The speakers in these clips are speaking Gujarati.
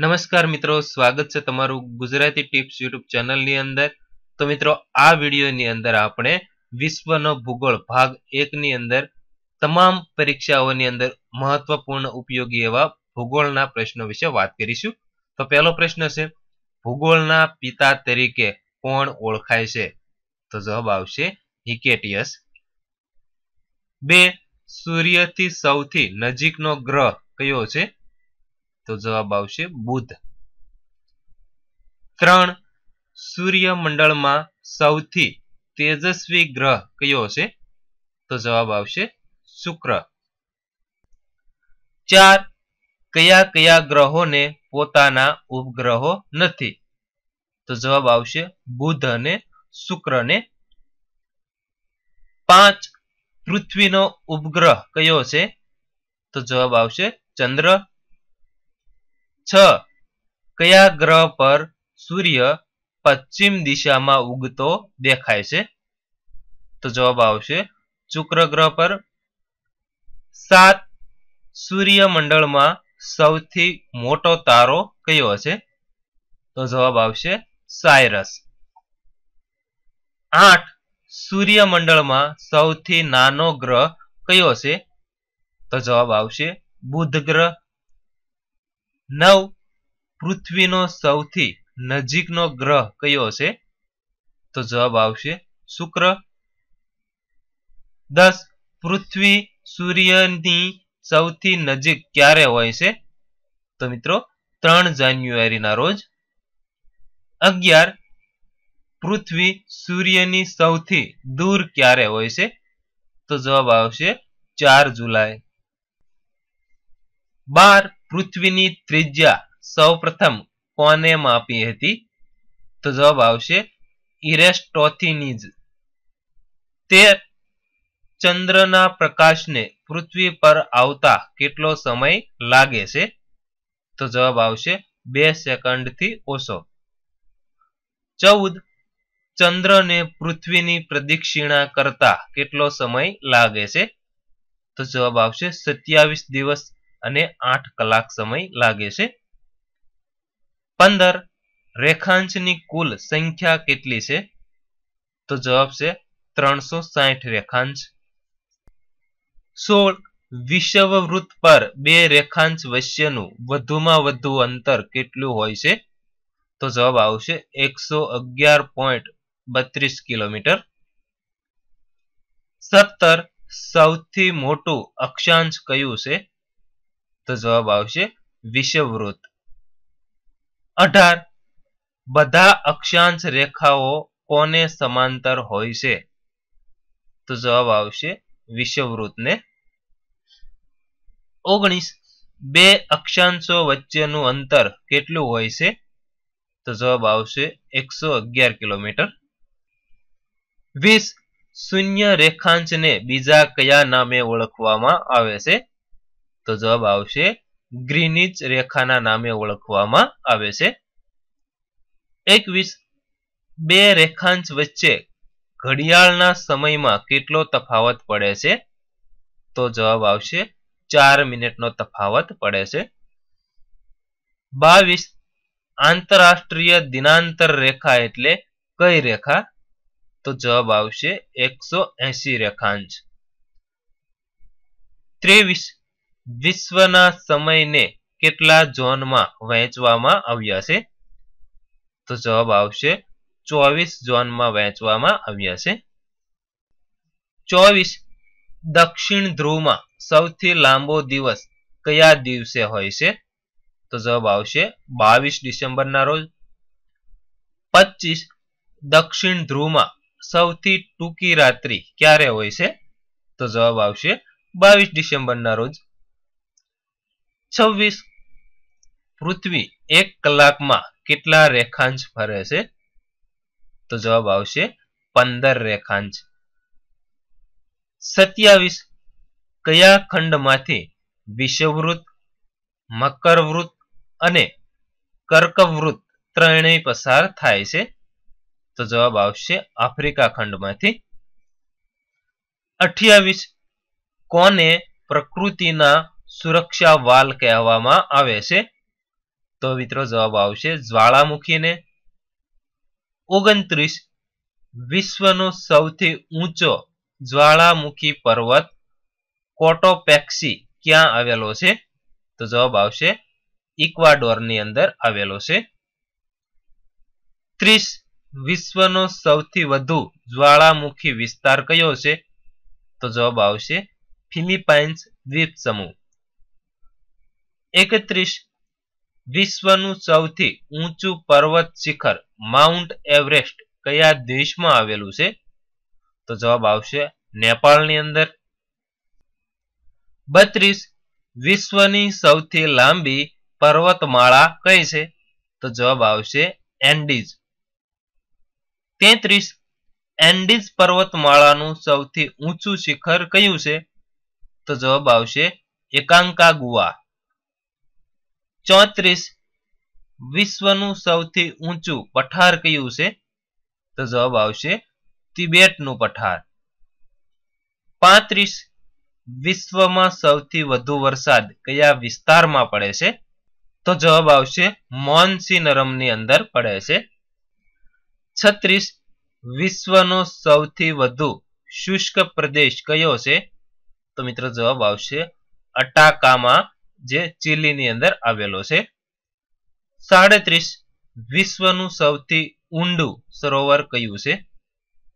નમસ્કાર મિત્રો સ્વાગત છે તમારું ગુજરાતી ટિપ્સ યુટ્યુબ ચેનલની અંદર તો મિત્રો આ ની અંદર આપણે વિશ્વનો ભૂગોળ ભાગ એકની અંદર તમામ પરીક્ષાઓની અંદર મહત્વપૂર્ણ ઉપયોગી એવા ભૂગોળના પ્રશ્નો વિશે વાત કરીશું તો પહેલો પ્રશ્ન છે ભૂગોળના પિતા તરીકે કોણ ઓળખાય છે તો જવાબ આવશે હિકેટિયસ બે સૂર્યથી સૌથી નજીકનો ગ્રહ કયો છે તો જવાબ આવશે બુધ ત્રણ સૂર્યમંડળમાં સૌથી તેજસ્વી ગ્રહ કયો હશે તો જવાબ આવશે શુક્ર ચાર કયા કયા ગ્રહોને પોતાના ઉપગ્રહો નથી તો જવાબ આવશે બુધ અને શુક્રને પાંચ પૃથ્વીનો ઉપગ્રહ કયો છે તો જવાબ આવશે ચંદ્ર છ કયા ગ્રહ પર સૂર્ય પશ્ચિમ દિશામાં ઉગતો દેખાય છે તો જવાબ આવશે શુક્ર ગ્રહ પર સાત સૂર્યમંડળમાં સૌથી મોટો તારો કયો હશે તો જવાબ આવશે સાયરસ આઠ સૂર્યમંડળમાં સૌથી નાનો ગ્રહ કયો છે તો જવાબ આવશે બુધ ગ્રહ નવ પૃથ્વીનો સૌથી નજીકનો ગ્રહ કયો છે તો જવાબ આવશે શુક્ર દસ પૃથ્વી સૂર્યની સૌથી નજીક ક્યારે હોય છે તો મિત્રો ત્રણ જાન્યુઆરીના રોજ અગિયાર પૃથ્વી સૂર્યની સૌથી દૂર ક્યારે હોય છે તો જવાબ આવશે ચાર જુલાઈ બાર પૃથ્વીની ત્રિજ્યા સૌપ્રથમ કોને માપી હતી તો જવાબ આવશે ઇરેસ્ટોથીનીઝ તે ચંદ્રના પ્રકાશને પૃથ્વી પર આવતા કેટલો સમય લાગે છે તો જવાબ આવશે બે સેકન્ડથી ઓછો ચૌદ ચંદ્રને પૃથ્વીની પ્રદિક્ષિણા કરતા કેટલો સમય લાગે છે તો જવાબ આવશે સત્યાવીસ દિવસ અને આઠ કલાક સમય લાગે છે પંદર રેખાંશની કુલ સંખ્યા કેટલી છે તો જવાબ છે ત્રણસો સાઠ રેખાંશ સોળ વિષવવૃત્ત પર બે રેખાંશ વચ્ચેનું વધુમાં વધુ અંતર કેટલું હોય છે તો જવાબ આવશે એકસો અગિયાર પોઈન્ટ બત્રીસ કિલોમીટર સત્તર સૌથી મોટું અક્ષાંશ કયું છે તો જવાબ આવશે વિષવવૃત્ત અઢાર બધા અક્ષાંશ રેખાઓ કોને સમાંતર હોય છે તો જવાબ આવશે વિષવવૃત્તને ઓગણીસ બે અક્ષાંશો વચ્ચેનું અંતર કેટલું હોય છે તો જવાબ આવશે એકસો અગિયાર કિલોમીટર વીસ શૂન્ય રેખાંશને બીજા કયા નામે ઓળખવામાં આવે છે તો જવાબ આવશે ગ્રીનિચ રેખાના નામે ઓળખવામાં આવે છે એકવીસ બે રેખાંશ વચ્ચે ઘડિયાળના સમયમાં કેટલો તફાવત પડે છે તો જવાબ આવશે ચાર મિનિટનો તફાવત પડે છે બાવીસ આંતરરાષ્ટ્રીય દિનાંતર રેખા એટલે કઈ રેખા તો જવાબ આવશે એકસો એસી રેખાંશ ત્રેવીસ વિશ્વના સમયને કેટલા ઝોનમાં વહેંચવામાં આવ્યા છે તો જવાબ આવશે ચોવીસ ઝોનમાં વહેંચવામાં આવ્યા છે ચોવીસ દક્ષિણ ધ્રુવમાં સૌથી લાંબો દિવસ કયા દિવસે હોય છે તો જવાબ આવશે બાવીસ ડિસેમ્બરના રોજ પચીસ દક્ષિણ ધ્રુવમાં સૌથી ટૂંકી રાત્રિ ક્યારે હોય છે તો જવાબ આવશે બાવીસ ડિસેમ્બરના રોજ છવ્વીસ પૃથ્વી એક કલાકમાં કેટલા રેખાંશ ફરે છે તો જવાબ આવશે પંદર રેખાંશ સત્યાવીસ કયા ખંડમાંથી વિષવવૃત મકરવૃત અને કર્કવૃત ત્રણેય પસાર થાય છે તો જવાબ આવશે આફ્રિકા ખંડમાંથી અઠ્યાવીસ કોને પ્રકૃતિના સુરક્ષા વાલ કહેવામાં આવે છે તો મિત્રો જવાબ આવશે જ્વાળામુખીને ઓગણત્રીસ વિશ્વનો સૌથી ઊંચો જ્વાળામુખી પર્વત કોટોપેક્સી ક્યાં આવેલો છે તો જવાબ આવશે ઇક્વાડોરની અંદર આવેલો છે ત્રીસ વિશ્વનો સૌથી વધુ જ્વાળામુખી વિસ્તાર કયો છે તો જવાબ આવશે ફિલિપાઇન્સ દ્વીપ સમૂહ એકત્રીસ વિશ્વનું સૌથી ઊંચું પર્વત શિખર માઉન્ટ એવરેસ્ટ કયા દેશમાં આવેલું છે તો જવાબ આવશે નેપાળની અંદર બત્રીસ વિશ્વની સૌથી લાંબી પર્વતમાળા કઈ છે તો જવાબ આવશે એન્ડીઝ તેત્રીસ એન્ડીઝ પર્વતમાળાનું સૌથી ઊંચું શિખર કયું છે તો જવાબ આવશે એકાંકા ગુવા ચોત્રીસ વિશ્વનું સૌથી ઊંચું પઠાર કયું છે તો જવાબ આવશે તિબેટનું પઠાર પાંત્રીસ વિશ્વમાં સૌથી વધુ વરસાદ કયા વિસ્તારમાં પડે છે તો જવાબ આવશે મોન્સીનરમની અંદર પડે છે છત્રીસ વિશ્વનો સૌથી વધુ શુષ્ક પ્રદેશ કયો છે તો મિત્રો જવાબ આવશે અટાકામાં જે ચીલીની અંદર આવેલો છે સાડત્રીસ વિશ્વનું સૌથી ઊંડું સરોવર કયું છે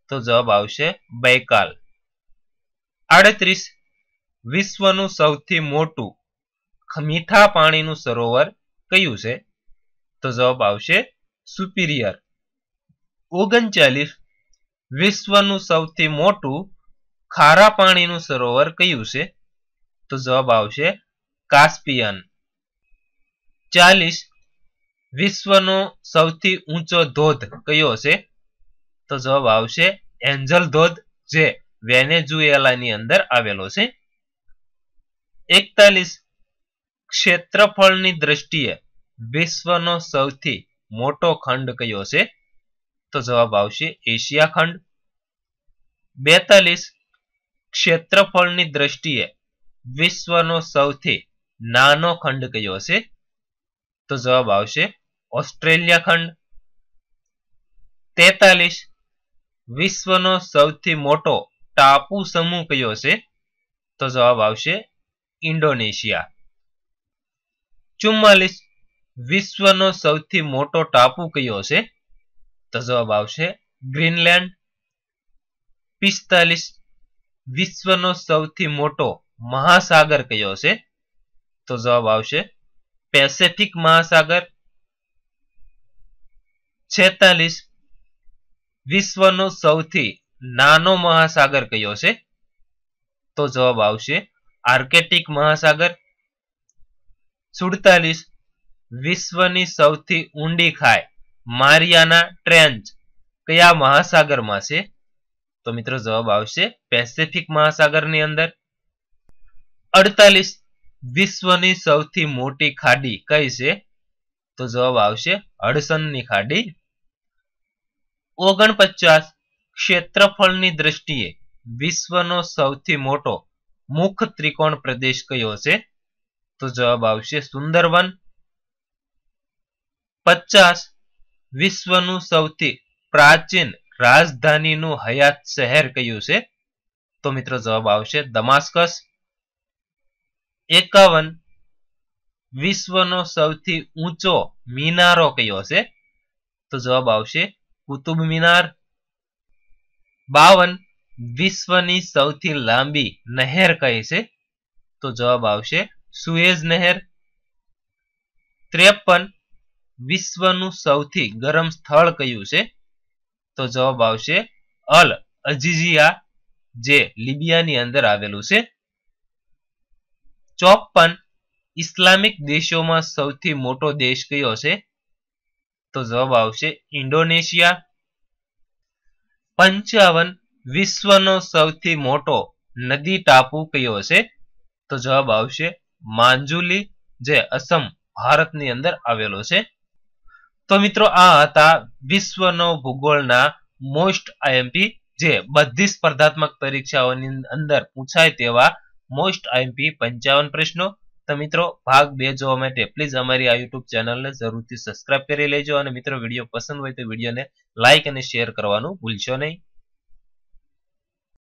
તો જવાબ આવશે બૈકાલ આડત્રીસ વિશ્વનું સૌથી મોટું મીઠા પાણીનું સરોવર કયું છે તો જવાબ આવશે સુપિરિયર ઓગણચાલીસ વિશ્વનું સૌથી મોટું ખારા પાણીનું સરોવર કયું છે તો જવાબ આવશે કાસ્પિયન ચાલીસ વિશ્વનો સૌથી ઊંચો ધોધ કયો હશે તો જવાબ આવશે એન્જલ ધોધ જે વેનેઝુએલાની અંદર આવેલો છે એકતાલીસ ક્ષેત્રફળની દ્રષ્ટિએ વિશ્વનો સૌથી મોટો ખંડ કયો છે તો જવાબ આવશે એશિયા ખંડ બેતાલીસ ક્ષેત્રફળની દ્રષ્ટિએ વિશ્વનો સૌથી નાનો ખંડ કયો હશે તો જવાબ આવશે ઓસ્ટ્રેલિયા ખંડ તેતાલીસ વિશ્વનો સૌથી મોટો ટાપુ સમૂહ કયો હશે તો જવાબ આવશે ઇન્ડોનેશિયા ચુમ્માલીસ વિશ્વનો સૌથી મોટો ટાપુ કયો હશે તો જવાબ આવશે ગ્રીનલેન્ડ પિસ્તાલીસ વિશ્વનો સૌથી મોટો મહાસાગર કયો હશે તો જવાબ આવશે પેસેફિક મહાસાગર છેતાલીસ વિશ્વનો સૌથી નાનો મહાસાગર કયો છે તો જવાબ આવશે આર્કેટિક મહાસાગર સુડતાલીસ વિશ્વની સૌથી ઊંડી ખાય મારિયાના ટ્રેન્ચ કયા મહાસાગરમાં છે તો મિત્રો જવાબ આવશે પેસેફિક મહાસાગરની અંદર અડતાલીસ વિશ્વની સૌથી મોટી ખાડી કઈ છે તો જવાબ આવશે હડસનની ખાડી ઓગણપચાસ ક્ષેત્રફળની દ્રષ્ટિએ વિશ્વનો સૌથી મોટો મુખ ત્રિકોણ પ્રદેશ કયો છે તો જવાબ આવશે સુંદરવન પચાસ વિશ્વનું સૌથી પ્રાચીન રાજધાનીનું હયાત શહેર કયું છે તો મિત્રો જવાબ આવશે દમાસ્કસ એકાવન વિશ્વનો સૌથી ઊંચો મિનારો કયો હશે તો જવાબ આવશે કુતુબ મિનાર બાવન વિશ્વની સૌથી લાંબી નહેર કઈ છે તો જવાબ આવશે સુએઝ નહેર ત્રેપન વિશ્વનું સૌથી ગરમ સ્થળ કયું છે તો જવાબ આવશે અલ અજીજીયા જે લિબિયાની અંદર આવેલું છે ચોપન ઇસ્લામિક દેશોમાં સૌથી મોટો દેશ કયો છે તો જવાબ આવશે ઇન્ડોનેશિયા પંચાવન વિશ્વનો સૌથી મોટો નદી ટાપુ કયો છે તો જવાબ આવશે માંજુલી જે અસમ ભારતની અંદર આવેલો છે તો મિત્રો આ હતા વિશ્વનો ભૂગોળના મોસ્ટ આઈએમપી જે બધી સ્પર્ધાત્મક પરીક્ષાઓની અંદર પૂછાય તેવા મોસ્ટ આઈએમપી પંચાવન પ્રશ્નો તો મિત્રો ભાગ બે જોવા માટે પ્લીઝ અમારી આ યુટ્યુબ ચેનલને જરૂરથી સબસ્ક્રાઇબ કરી લેજો અને મિત્રો વિડીયો પસંદ હોય તો વિડીયોને લાઇક અને શેર કરવાનું ભૂલશો નહીં